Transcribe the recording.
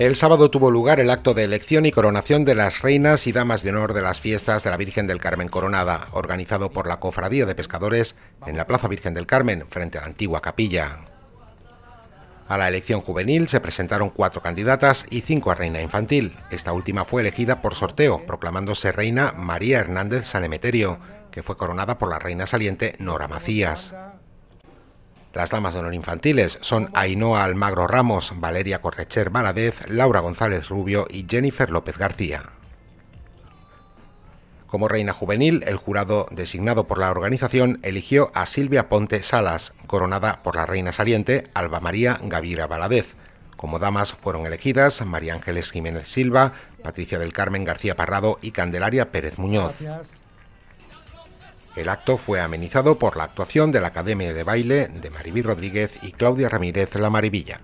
El sábado tuvo lugar el acto de elección y coronación de las reinas y damas de honor de las fiestas de la Virgen del Carmen Coronada, organizado por la Cofradía de Pescadores en la Plaza Virgen del Carmen, frente a la antigua capilla. A la elección juvenil se presentaron cuatro candidatas y cinco a reina infantil. Esta última fue elegida por sorteo, proclamándose reina María Hernández Sanemeterio, que fue coronada por la reina saliente Nora Macías. Las damas de honor infantiles son Ainhoa Almagro Ramos, Valeria Correcher Baladez, Laura González Rubio y Jennifer López García. Como reina juvenil, el jurado designado por la organización eligió a Silvia Ponte Salas, coronada por la reina saliente Alba María Gavira Baladez. Como damas fueron elegidas María Ángeles Jiménez Silva, Patricia del Carmen García Parrado y Candelaria Pérez Muñoz. El acto fue amenizado por la actuación de la Academia de Baile de Maribí Rodríguez y Claudia Ramírez La Maribilla.